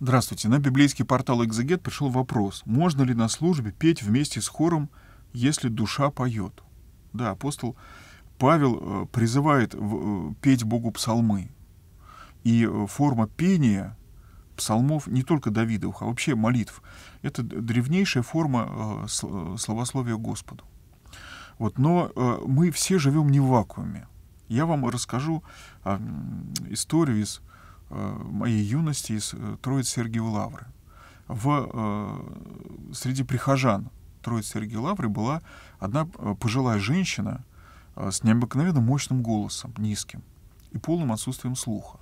Здравствуйте. На библейский портал «Экзегет» пришел вопрос, можно ли на службе петь вместе с хором, если душа поет? Да, апостол Павел э, призывает э, петь Богу псалмы. И э, форма пения псалмов не только Давидовых, а вообще молитв, это древнейшая форма словословия Господу. Вот, но мы все живем не в вакууме. Я вам расскажу а, историю из Э, моей юности из э, Троиц Сергиевой Лавры. В, э, среди прихожан Троиц Сергиевой Лавры была одна пожилая женщина с необыкновенно мощным голосом, низким и полным отсутствием слуха.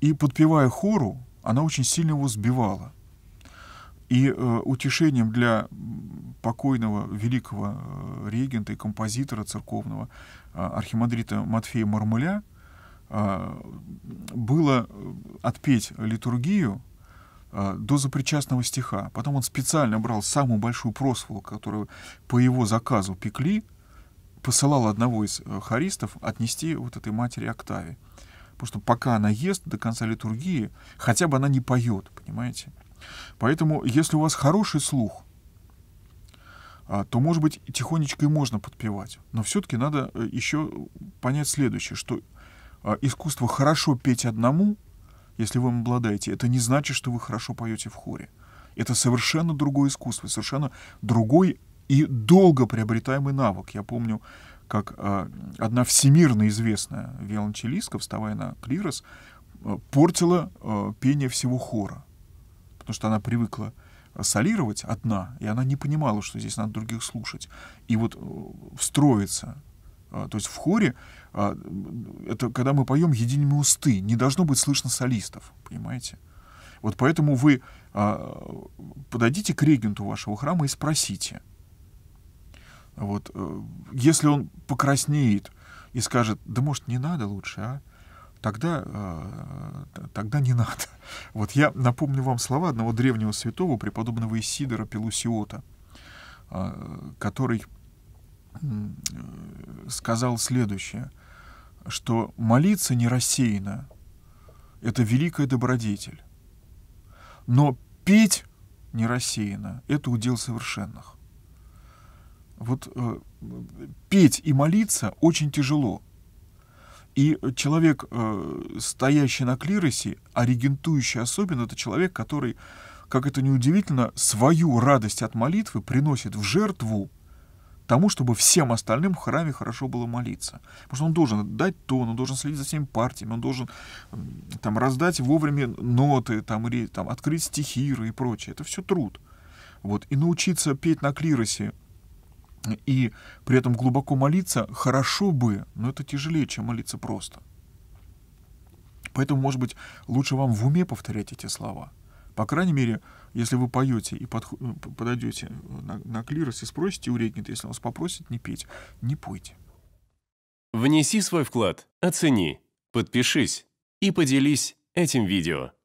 И подпевая хору, она очень сильно его сбивала. И э, утешением для покойного великого э, регента и композитора церковного э, архимандрита Матфея Мармыля – а, было э, отпеть литургию а, до запричастного стиха. Потом он специально брал самую большую просволу, которую по его заказу пекли, посылал одного из э, харистов отнести вот этой матери Октаве. Потому что пока она ест до конца литургии, хотя бы она не поет, понимаете? Поэтому, если у вас хороший слух, а, то, может быть, тихонечко и можно подпевать. Но все-таки надо э, еще понять следующее, что а, искусство хорошо петь одному, если вы им обладаете, это не значит, что вы хорошо поете в хоре. Это совершенно другое искусство, совершенно другой и долго приобретаемый навык. Я помню, как а, одна всемирно известная виолончелистка, вставая на клирос, а, портила пение всего хора, потому что она привыкла солировать одна, и она не понимала, что здесь надо других слушать. И вот э, встроиться а, то есть в хоре, а, это когда мы поем едиными усты, не должно быть слышно солистов, понимаете? Вот поэтому вы а, подойдите к регенту вашего храма и спросите. Вот, э, если он покраснеет и скажет, да может не надо лучше, а? Тогда, тогда не надо. Вот я напомню вам слова одного древнего святого, преподобного Исидора Пелусиота, который Э, сказал следующее, что молиться не рассеянно — это великая добродетель, но петь не рассеянно — это удел совершенных. Вот э, петь и молиться очень тяжело. И человек, э, стоящий на клиросе, а регентующий особенно, это человек, который, как это неудивительно, свою радость от молитвы приносит в жертву тому, чтобы всем остальным в храме хорошо было молиться. Потому что он должен дать тон, он должен следить за всеми партиями, он должен там, раздать вовремя ноты, там, или, там, открыть стихиры и прочее. Это все труд. Вот. И научиться петь на клиросе и при этом глубоко молиться хорошо бы, но это тяжелее, чем молиться просто. Поэтому, может быть, лучше вам в уме повторять эти слова – по крайней мере, если вы поете и э, подойдете э, на, на клирос и спросите у регента, если он вас попросит не петь, не пойте. Внеси свой вклад, оцени, подпишись и поделись этим видео.